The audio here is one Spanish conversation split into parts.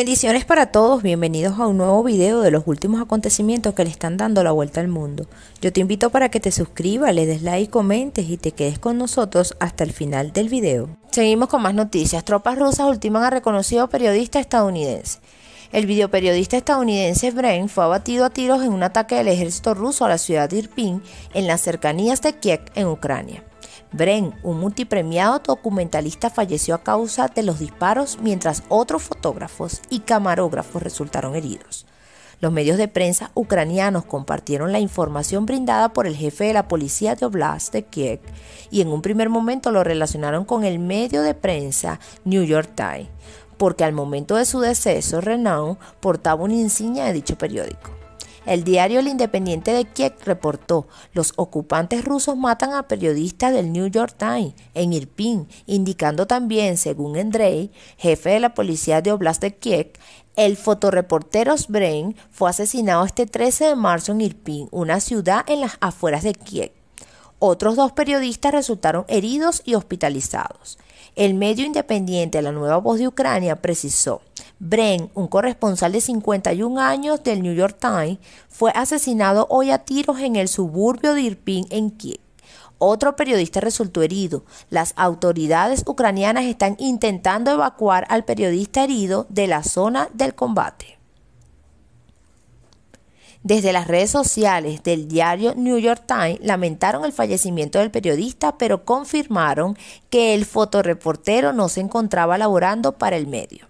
Bendiciones para todos, bienvenidos a un nuevo video de los últimos acontecimientos que le están dando la vuelta al mundo. Yo te invito para que te suscribas, le des like, comentes y te quedes con nosotros hasta el final del video. Seguimos con más noticias. Tropas rusas ultiman a reconocido periodista estadounidense. El videoperiodista estadounidense Brain fue abatido a tiros en un ataque del ejército ruso a la ciudad de Irpin, en las cercanías de Kiev, en Ucrania. Bren, un multipremiado documentalista, falleció a causa de los disparos mientras otros fotógrafos y camarógrafos resultaron heridos. Los medios de prensa ucranianos compartieron la información brindada por el jefe de la policía de Oblast de Kiev y en un primer momento lo relacionaron con el medio de prensa New York Times, porque al momento de su deceso Renan portaba una insignia de dicho periódico. El diario El Independiente de Kiev reportó, los ocupantes rusos matan a periodistas del New York Times en Irpin, indicando también, según Andrei, jefe de la policía de Oblast de Kiev, el fotoreportero Brain fue asesinado este 13 de marzo en Irpin, una ciudad en las afueras de Kiev. Otros dos periodistas resultaron heridos y hospitalizados. El medio independiente La Nueva Voz de Ucrania precisó, Bren, un corresponsal de 51 años del New York Times, fue asesinado hoy a tiros en el suburbio de Irpin, en Kiev. Otro periodista resultó herido. Las autoridades ucranianas están intentando evacuar al periodista herido de la zona del combate. Desde las redes sociales del diario New York Times lamentaron el fallecimiento del periodista, pero confirmaron que el fotoreportero no se encontraba laborando para el medio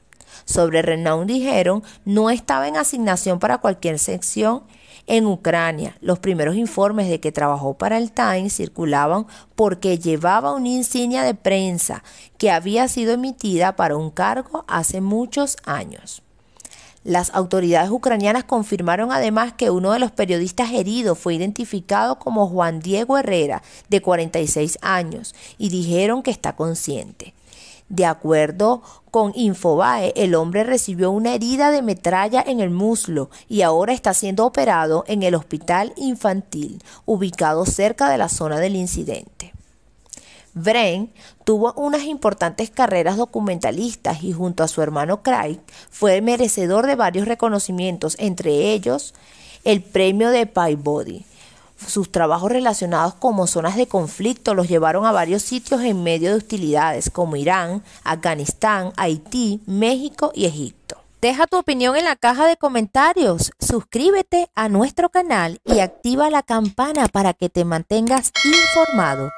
sobre Renown dijeron no estaba en asignación para cualquier sección en Ucrania. Los primeros informes de que trabajó para el Times circulaban porque llevaba una insignia de prensa que había sido emitida para un cargo hace muchos años. Las autoridades ucranianas confirmaron además que uno de los periodistas heridos fue identificado como Juan Diego Herrera, de 46 años, y dijeron que está consciente. De acuerdo con Infobae, el hombre recibió una herida de metralla en el muslo y ahora está siendo operado en el hospital infantil, ubicado cerca de la zona del incidente. Bren tuvo unas importantes carreras documentalistas y junto a su hermano Craig fue merecedor de varios reconocimientos, entre ellos el premio de Peabody sus trabajos relacionados como zonas de conflicto los llevaron a varios sitios en medio de hostilidades como Irán, Afganistán, Haití, México y Egipto. Deja tu opinión en la caja de comentarios, suscríbete a nuestro canal y activa la campana para que te mantengas informado.